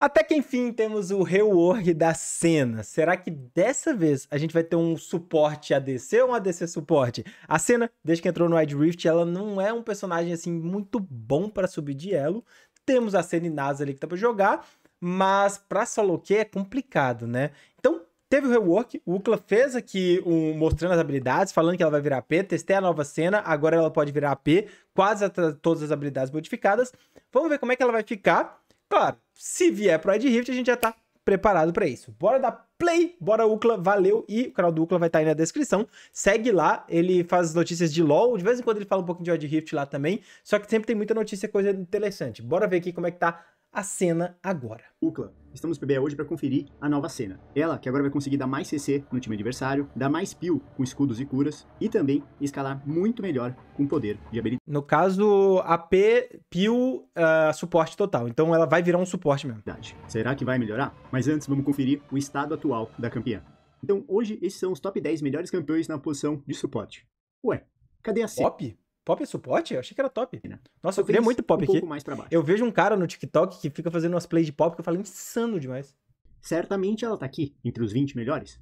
Até que enfim temos o rework da cena. Será que dessa vez a gente vai ter um suporte ADC ou um ADC suporte? A cena, desde que entrou no Wide Rift, ela não é um personagem assim muito bom para subir de elo. Temos a cena Inasa ali que tá para jogar, mas para solo que é complicado, né? Então Teve o rework, o Ukla fez aqui um, mostrando as habilidades, falando que ela vai virar AP, testei a nova cena, agora ela pode virar AP, quase todas as habilidades modificadas. Vamos ver como é que ela vai ficar. Claro, se vier pro Ed Rift, a gente já tá preparado para isso. Bora dar play, bora Ucla, valeu! E o canal do Ucla vai estar tá aí na descrição. Segue lá, ele faz notícias de LoL, de vez em quando ele fala um pouquinho de Odd Rift lá também, só que sempre tem muita notícia, coisa interessante. Bora ver aqui como é que tá a cena agora. Ucla, estamos no PBE hoje para conferir a nova cena. Ela, que agora vai conseguir dar mais CC no time adversário, dar mais peel com escudos e curas, e também escalar muito melhor com poder de habilidade. No caso, AP, peel, uh, ah, suporte total. Então ela vai virar um suporte mesmo. Será que vai melhorar? Mas antes, vamos conferir o estado atual da campeã. Então, hoje, esses são os top 10 melhores campeões na posição de suporte. Ué, cadê a C? Top? Pop é suporte? Eu achei que era top. Né? Nossa, eu, eu queria muito pop um aqui. Pouco mais pra baixo. Eu vejo um cara no TikTok que fica fazendo umas plays de pop que eu falo insano demais. Certamente ela tá aqui, entre os 20 melhores.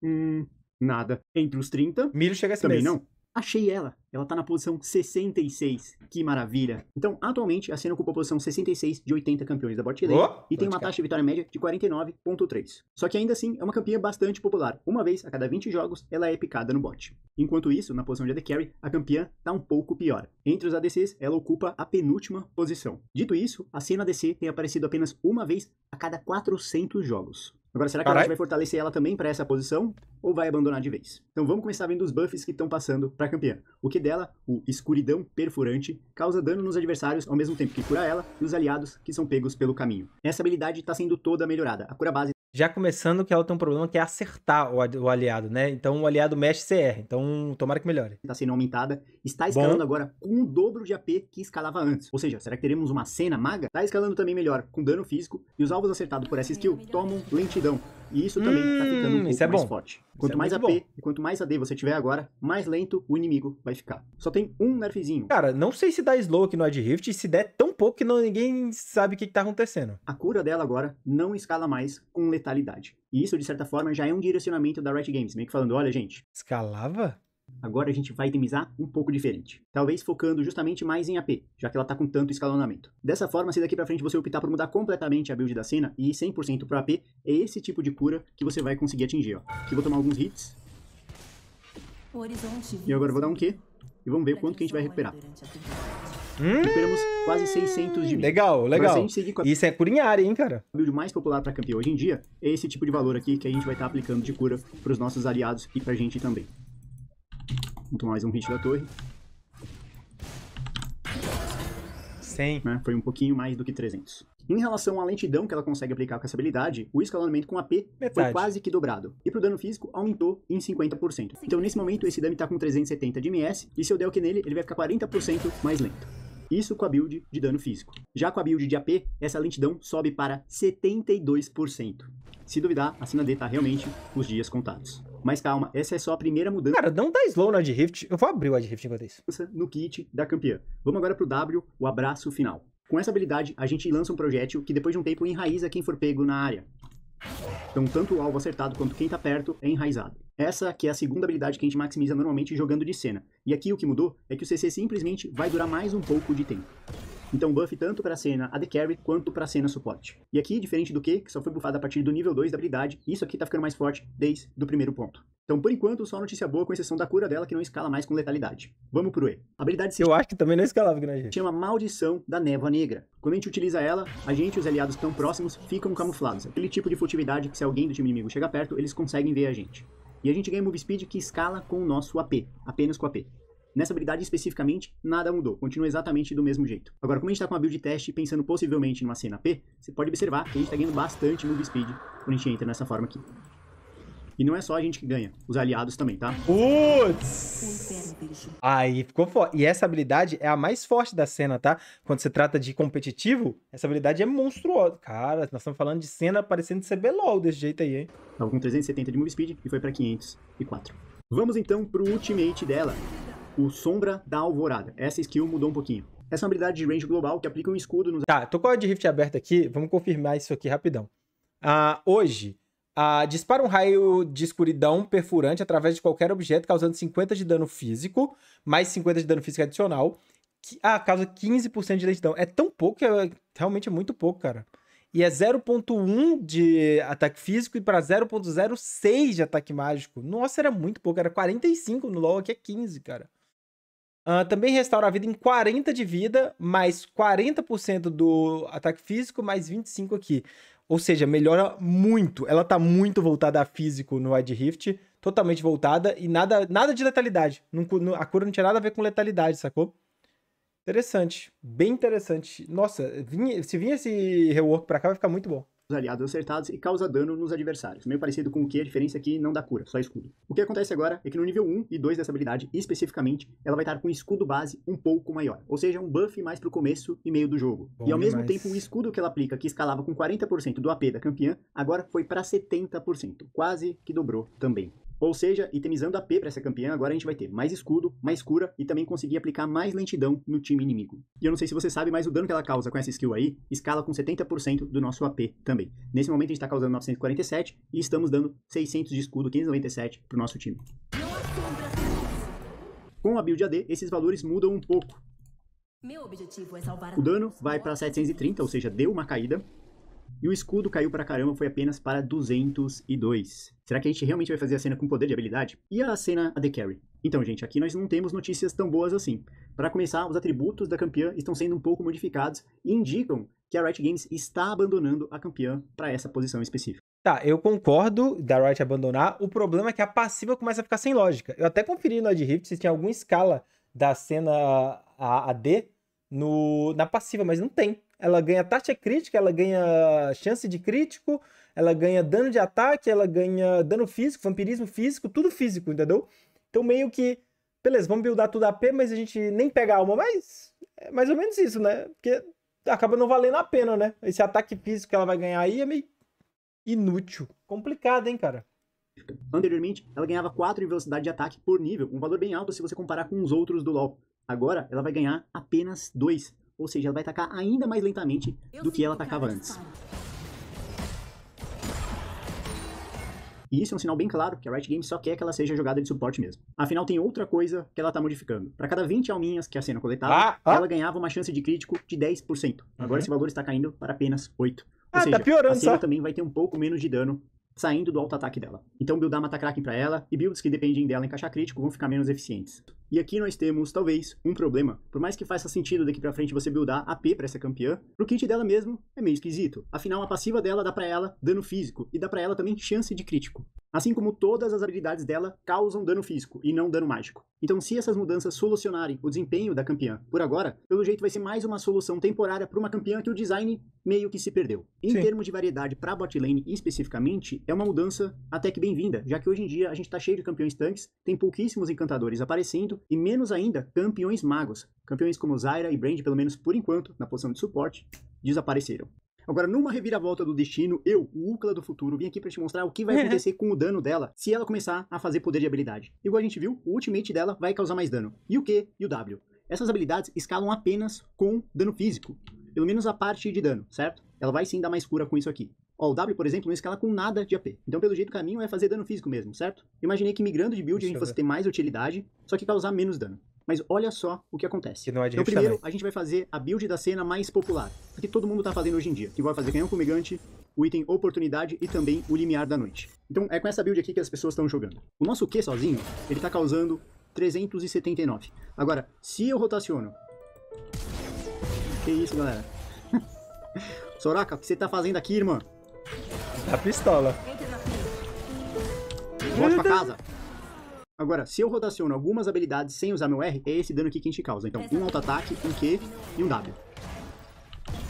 Hum, nada. Entre os 30. Milho chega esse Também mês. não. Achei ela. Ela tá na posição 66. Que maravilha. Então, atualmente, a Senna ocupa a posição 66 de 80 campeões da Botley oh, e tem uma taxa de vitória média de 49.3. Só que ainda assim, é uma campeã bastante popular. Uma vez a cada 20 jogos, ela é picada no bote. Enquanto isso, na posição de AD Carry, a campeã tá um pouco pior. Entre os ADCs, ela ocupa a penúltima posição. Dito isso, a Senna ADC tem aparecido apenas uma vez a cada 400 jogos. Agora, será que a gente vai fortalecer ela também para essa posição? Ou vai abandonar de vez? Então vamos começar vendo os buffs que estão passando para a campeã. O que dela, o Escuridão Perfurante, causa dano nos adversários ao mesmo tempo que cura ela e os aliados que são pegos pelo caminho. Essa habilidade está sendo toda melhorada. A cura base já começando que ela tem um problema que é acertar o, aliado, né? Então o aliado mexe CR, então tomara que melhore. Está sendo aumentada, está escalando Bom. agora com o dobro de AP que escalava antes. Ou seja, será que teremos uma cena maga? Está escalando também melhor, com dano físico, e os alvos acertados por essa skill tomam lentidão. E isso também hum, tá ficando um hum, pouco é mais forte. Quanto é mais AP bom. e quanto mais AD você tiver agora, mais lento o inimigo vai ficar. Só tem um nerfzinho. Cara, não sei se dá slow aqui no Ed Rift e se der tão pouco que não, ninguém sabe o que, que tá acontecendo. A cura dela agora não escala mais com letalidade. E isso, de certa forma, já é um direcionamento da Riot Games, meio que falando, olha, gente... Escalava? Agora a gente vai itemizar um pouco diferente, talvez focando justamente mais em AP, já que ela está com tanto escalonamento. Dessa forma, se daqui para frente você optar por mudar completamente a build da cena e ir 100% para AP, é esse tipo de cura que você vai conseguir atingir. Ó. Aqui vou tomar alguns hits. E agora vou dar um Q e vamos ver quanto que a gente vai recuperar. Hum! Recuperamos quase 600 de mil. Legal, legal. A... Isso é cura em área, hein, cara? O build mais popular para campeão hoje em dia é esse tipo de valor aqui que a gente vai estar tá aplicando de cura para os nossos aliados e para a gente também. Vou mais um hit da torre. 100. Né, foi um pouquinho mais do que 300. Em relação à lentidão que ela consegue aplicar com essa habilidade, o escalonamento com AP Metade. foi quase que dobrado. E pro dano físico, aumentou em 50%. Então nesse momento, esse dano tá com 370 de MS, e se eu der o que nele, ele vai ficar 40% mais lento. Isso com a build de dano físico. Já com a build de AP, essa lentidão sobe para 72%. Se duvidar, a Cina D tá realmente os dias contados. Mas calma, essa é só a primeira mudança. Cara, não dá slow na de Rift. Eu vou abrir o de Rift enquanto isso. No kit da campeã. Vamos agora pro W, o abraço final. Com essa habilidade, a gente lança um projétil que depois de um tempo enraiza quem for pego na área. Então, tanto o alvo acertado quanto quem tá perto é enraizado. Essa que é a segunda habilidade que a gente maximiza normalmente jogando de cena. E aqui o que mudou é que o CC simplesmente vai durar mais um pouco de tempo. Então buff tanto para a cena AD Carry quanto para a cena suporte. E aqui, diferente do Q, que só foi buffado a partir do nível 2 da habilidade, isso aqui tá ficando mais forte desde o primeiro ponto. Então, por enquanto, só notícia boa, com exceção da cura dela, que não escala mais com letalidade. Vamos pro E. A habilidade Eu acho que também não escalava, né, gente? Chama Maldição da Névoa Negra. Quando a gente utiliza ela, a gente e os aliados tão próximos ficam camuflados. Aquele tipo de furtividade que se alguém do time inimigo chega perto, eles conseguem ver a gente. E a gente ganha move speed que escala com o nosso AP, apenas com o AP. Nessa habilidade especificamente, nada mudou, continua exatamente do mesmo jeito. Agora, como a gente está com uma build teste pensando possivelmente numa cena P, você pode observar que a gente está ganhando bastante move speed quando a gente entra nessa forma aqui. E não é só a gente que ganha, os aliados também, tá? Putz! Aí ficou forte. E essa habilidade é a mais forte da cena, tá? Quando se trata de competitivo, essa habilidade é monstruosa. Cara, nós estamos falando de cena parecendo ser CBLOL desse jeito aí, hein? Tava com 370 de move speed e foi pra 504. Vamos então pro ultimate dela, o Sombra da Alvorada. Essa skill mudou um pouquinho. Essa é uma habilidade de range global que aplica um escudo nos... Tá, tô com a de Rift aberta aqui, vamos confirmar isso aqui rapidão. Ah, hoje, ah, dispara um raio de escuridão perfurante através de qualquer objeto, causando 50 de dano físico, mais 50 de dano físico adicional. Que, ah, causa 15% de lentidão. É tão pouco que é, realmente é muito pouco, cara. E é 0.1 de ataque físico e para 0.06 de ataque mágico. Nossa, era muito pouco. Era 45 no LoL, aqui é 15, cara. Uh, também restaura a vida em 40 de vida, mais 40% do ataque físico, mais 25 aqui. Ou seja, melhora muito. Ela tá muito voltada a físico no Wide Rift, totalmente voltada e nada, nada de letalidade. a cura não tinha nada a ver com letalidade, sacou? Interessante, bem interessante. Nossa, se vir esse rework pra cá, vai ficar muito bom os aliados acertados e causa dano nos adversários. Meio parecido com o que a diferença aqui é não dá cura, só escudo. O que acontece agora é que no nível 1 e 2 dessa habilidade, especificamente, ela vai estar com escudo base um pouco maior. Ou seja, um buff mais pro começo e meio do jogo. Bom, e ao mesmo mas... tempo, o escudo que ela aplica, que escalava com 40% do AP da campeã, agora foi para 70%. Quase que dobrou também. Ou seja, itemizando AP para essa campeã, agora a gente vai ter mais escudo, mais cura e também conseguir aplicar mais lentidão no time inimigo. E eu não sei se você sabe, mas o dano que ela causa com essa skill aí escala com 70% do nosso AP também. Nesse momento a gente está causando 947 e estamos dando 600 de escudo, 597 para o nosso time. Com a build AD, esses valores mudam um pouco. É o dano vai para 730, ou seja, deu uma caída. E o escudo caiu pra caramba, foi apenas para 202. Será que a gente realmente vai fazer a cena com poder de habilidade? E a cena a The Carry? Então, gente, aqui nós não temos notícias tão boas assim. Para começar, os atributos da campeã estão sendo um pouco modificados e indicam que a Riot Games está abandonando a campeã para essa posição específica. Tá, eu concordo da Riot abandonar. O problema é que a passiva começa a ficar sem lógica. Eu até conferi no Ad Rift se tinha alguma escala da cena AD no, na passiva, mas não tem ela ganha taxa crítica, ela ganha chance de crítico, ela ganha dano de ataque, ela ganha dano físico, vampirismo físico, tudo físico, entendeu? Então meio que, beleza, vamos buildar tudo AP, mas a gente nem pega alma, mas é mais ou menos isso, né? Porque acaba não valendo a pena, né? Esse ataque físico que ela vai ganhar aí é meio inútil. Complicado, hein, cara? Anteriormente, ela ganhava 4 em velocidade de ataque por nível, um valor bem alto se você comparar com os outros do LoL. Agora, ela vai ganhar apenas 2. Ou seja, ela vai atacar ainda mais lentamente do que ela atacava antes. E isso é um sinal bem claro que a Riot Games só quer que ela seja jogada de suporte mesmo. Afinal, tem outra coisa que ela tá modificando. Para cada 20 alminhas que a cena coletava, ah, ah. ela ganhava uma chance de crítico de 10%. Agora uhum. esse valor está caindo para apenas 8. Ah, Ou tá seja, tá piorando, a cena também vai ter um pouco menos de dano saindo do auto-ataque dela. Então buildar Mata Kraken pra ela e builds que dependem dela encaixar crítico vão ficar menos eficientes. E aqui nós temos, talvez, um problema. Por mais que faça sentido daqui pra frente você buildar AP pra essa campeã, pro kit dela mesmo é meio esquisito. Afinal, a passiva dela dá pra ela dano físico e dá pra ela também chance de crítico. Assim como todas as habilidades dela causam dano físico e não dano mágico. Então, se essas mudanças solucionarem o desempenho da campeã por agora, pelo jeito vai ser mais uma solução temporária para uma campeã que o design meio que se perdeu. Em Sim. termos de variedade para botlane especificamente, é uma mudança até que bem-vinda, já que hoje em dia a gente está cheio de campeões tanques, tem pouquíssimos encantadores aparecendo e menos ainda campeões magos. Campeões como Zyra e Brand, pelo menos por enquanto, na posição de suporte, desapareceram. Agora, numa reviravolta do destino, eu, o Ukla do futuro, vim aqui para te mostrar o que vai acontecer com o dano dela se ela começar a fazer poder de habilidade. Igual a gente viu, o ultimate dela vai causar mais dano. E o Q e o W. Essas habilidades escalam apenas com dano físico. Pelo menos a parte de dano, certo? Ela vai sim dar mais cura com isso aqui. Ó, o W, por exemplo, não escala com nada de AP. Então, pelo jeito, o caminho é fazer dano físico mesmo, certo? Imaginei que migrando de build Deixa a gente fosse ter mais utilidade, só que causar menos dano. Mas olha só o que acontece. Que não é então, primeiro, também. a gente vai fazer a build da cena mais popular, que todo mundo tá fazendo hoje em dia, que vai fazer canhão comigante, o item oportunidade e também o limiar da noite. Então, é com essa build aqui que as pessoas estão jogando. O nosso Q sozinho, ele tá causando 379. Agora, se eu rotaciono... Que isso, galera? Soraka, o que você tá fazendo aqui, irmã? A pistola. Volte pra casa. Agora, se eu rotaciono algumas habilidades sem usar meu R, é esse dano que a gente causa. Então, um auto-ataque, um Q e um W.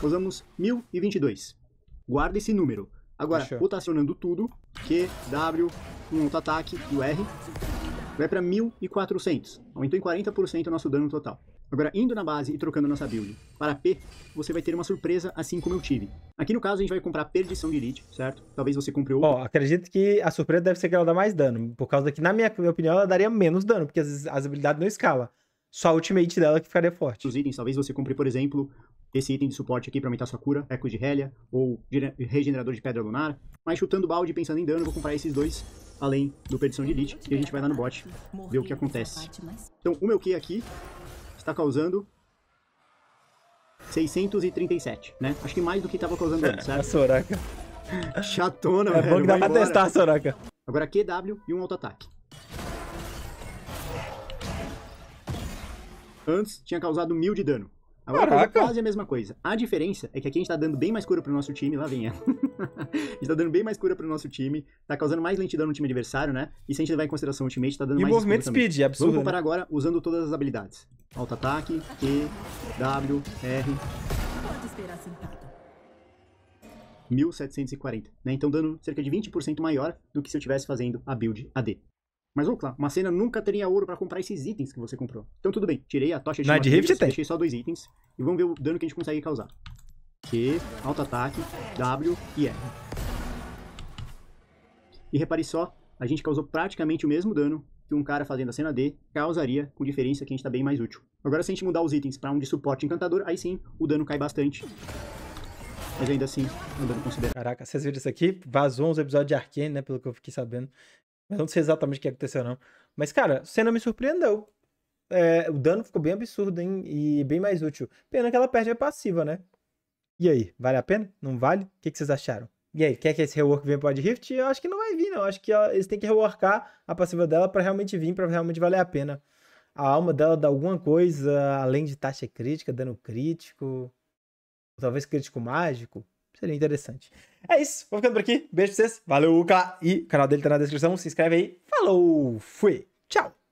Causamos 1022. Guarda esse número. Agora, rotacionando tudo, Q, W, um auto-ataque e o R, vai para 1400. Aumentou em 40% o nosso dano total. Agora, indo na base e trocando nossa build para P, você vai ter uma surpresa assim como eu tive. Aqui no caso, a gente vai comprar Perdição de Elite, certo? Talvez você compre outro. Ó, acredito que a surpresa deve ser que ela dá mais dano, por causa que, na minha, minha opinião, ela daria menos dano, porque as, as habilidades não escalam. Só a ultimate dela que ficaria forte. Os itens, talvez você compre, por exemplo, esse item de suporte aqui para aumentar sua cura, Eco de Hélia, ou Regenerador de Pedra Lunar. Mas chutando balde e pensando em dano, vou comprar esses dois além do Perdição de Elite, e a gente vai lá no bot ver o que acontece. Então, o meu Q aqui está causando 637, né? Acho que mais do que estava causando antes, sabe? A Soraka. Chatona, é velho. É bom que dá pra testar a Soraka. Agora QW e um auto-ataque. Antes tinha causado mil de dano. Agora Caraca. quase é a mesma coisa. A diferença é que aqui a gente tá dando bem mais cura pro nosso time, lá vem ela. a gente tá dando bem mais cura pro nosso time, tá causando mais lentidão no time adversário, né? E se a gente levar em consideração o ultimate, tá dando e mais. E movimento speed, também. é absurdo. Vamos comparar né? agora usando todas as habilidades: auto-ataque, Q, W, R. 1740, né? Então dando cerca de 20% maior do que se eu estivesse fazendo a build AD. Mas vamos lá, uma cena nunca teria ouro para comprar esses itens que você comprou. Então tudo bem, tirei a tocha de Na de Rift deixei só dois itens. E vamos ver o dano que a gente consegue causar. Q, alto ataque, W e R. E repare só, a gente causou praticamente o mesmo dano que um cara fazendo a cena D causaria, com diferença que a gente tá bem mais útil. Agora se a gente mudar os itens para um de suporte encantador, aí sim o dano cai bastante. Mas ainda assim, é um dano considerável. Caraca, vocês viram isso aqui? Vazou uns episódios de Arkane, né, pelo que eu fiquei sabendo. Mas não sei exatamente o que aconteceu, não. Mas, cara, cena me surpreendeu. É, o dano ficou bem absurdo, hein? E bem mais útil. Pena que ela perde a passiva, né? E aí, vale a pena? Não vale? O que, que vocês acharam? E aí, quer que esse rework venha para o Rift? Eu acho que não vai vir, não. Eu acho que eles têm que reworkar a passiva dela para realmente vir, para realmente valer a pena. A alma dela dá alguma coisa além de taxa crítica, dano crítico, talvez crítico mágico. Seria interessante. É isso. Vou ficando por aqui. Beijo pra vocês. Valeu, Luca. E o canal dele tá na descrição. Se inscreve aí. Falou. Fui. Tchau.